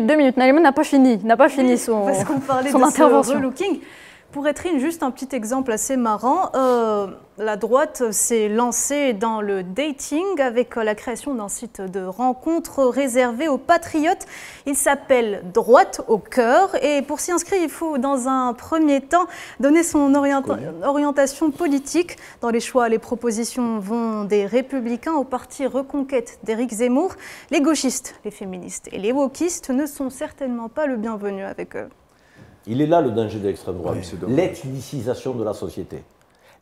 Deux minutes, Naliman n'a pas fini, n'a pas fini son, Parce qu'on parlait son de intervention. Ce relooking. Pour être juste un petit exemple assez marrant. Euh, la droite s'est lancée dans le dating avec euh, la création d'un site de rencontres réservé aux patriotes. Il s'appelle Droite au cœur. Et pour s'y inscrire, il faut dans un premier temps donner son orientation politique. Dans les choix, les propositions vont des républicains au parti Reconquête d'Éric Zemmour. Les gauchistes, les féministes et les wokistes ne sont certainement pas le bienvenu avec eux. Il est là le danger de l'extrême droite. L'ethnicisation de la société.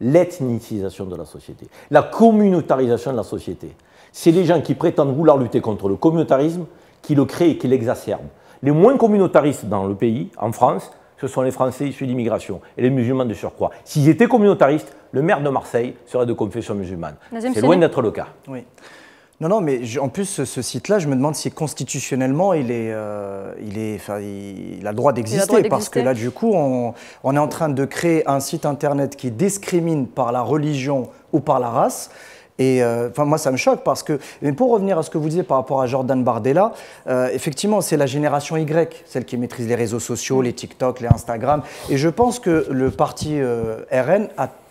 L'ethnicisation de la société. La communautarisation de la société. C'est les gens qui prétendent vouloir lutter contre le communautarisme qui le créent et qui l'exacerbent. Les moins communautaristes dans le pays, en France, ce sont les Français issus d'immigration et les musulmans de surcroît. S'ils étaient communautaristes, le maire de Marseille serait de confession musulmane. C'est loin d'être le cas. Non, non, mais en plus, ce, site-là, je me demande si constitutionnellement, il, est, euh, il, est, a le droit d'exister. Parce que là, du coup, on, est en train de créer un site internet qui discrimine par la religion ou par la race. Et euh, enfin, moi, ça me choque parce que. Mais pour revenir à ce que vous disiez par rapport à Jordan Bardella, euh, effectivement, c'est la génération Y, celle qui maîtrise les réseaux sociaux, les TikTok, les Instagram. Et je pense que le parti RN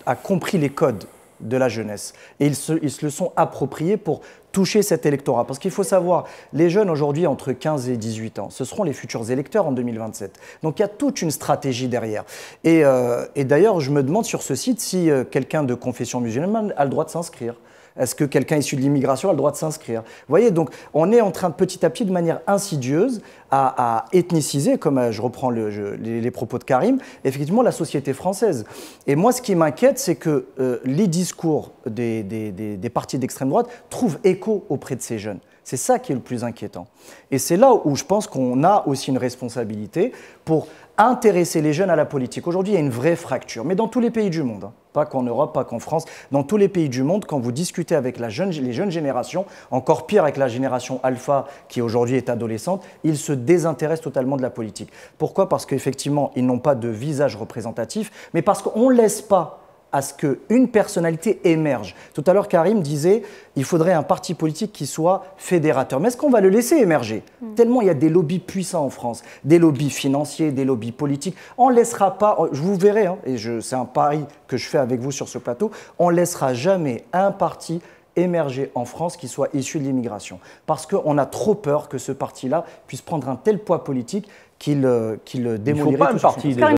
a compris les codes de la jeunesse. Et ils se, le sont appropriés pour toucher cet électorat. Parce qu'il faut savoir, les jeunes aujourd'hui entre 15 et 18 ans, ce seront les futurs électeurs en 2027. Donc il y a toute une stratégie derrière. Et, euh, d'ailleurs, je me demande sur ce site si euh, quelqu'un de confession musulmane a le droit de s'inscrire. Est-ce que quelqu'un issu de l'immigration a le droit de s'inscrire Vous voyez, donc on est en train de petit à petit, de manière insidieuse, à, ethniciser, comme euh, je reprends les, propos de Karim, effectivement la société française. Et moi, ce qui m'inquiète, c'est que euh, les discours des partis d'extrême droite trouvent écho auprès de ces jeunes. C'est ça qui est le plus inquiétant. Et c'est là où je pense qu'on a aussi une responsabilité pour intéresser les jeunes à la politique. Aujourd'hui, il y a une vraie fracture, mais dans tous les pays du monde, hein. pas qu'en Europe, pas qu'en France, dans tous les pays du monde, quand vous discutez avec les jeunes générations, encore pire avec la génération alpha qui aujourd'hui est adolescente, ils se désintéressent totalement de la politique. Pourquoi Parce qu'effectivement, ils n'ont pas de visage représentatif, mais parce qu'on ne laisse pas à ce qu'une personnalité émerge. Tout à l'heure, Karim disait il faudrait un parti politique qui soit fédérateur. Mais est-ce qu'on va le laisser émerger hmm. Tellement il y a des lobbies puissants en France, des lobbies financiers, des lobbies politiques. On ne laissera pas, oh, hein, je vous verrai, et c'est un pari que je fais avec vous sur ce plateau, on ne laissera jamais un parti émerger en France qui soit issu de l'immigration. Parce qu'on a trop peur que ce parti-là puisse prendre un tel poids politique qu'il euh, démolirait tout un parti.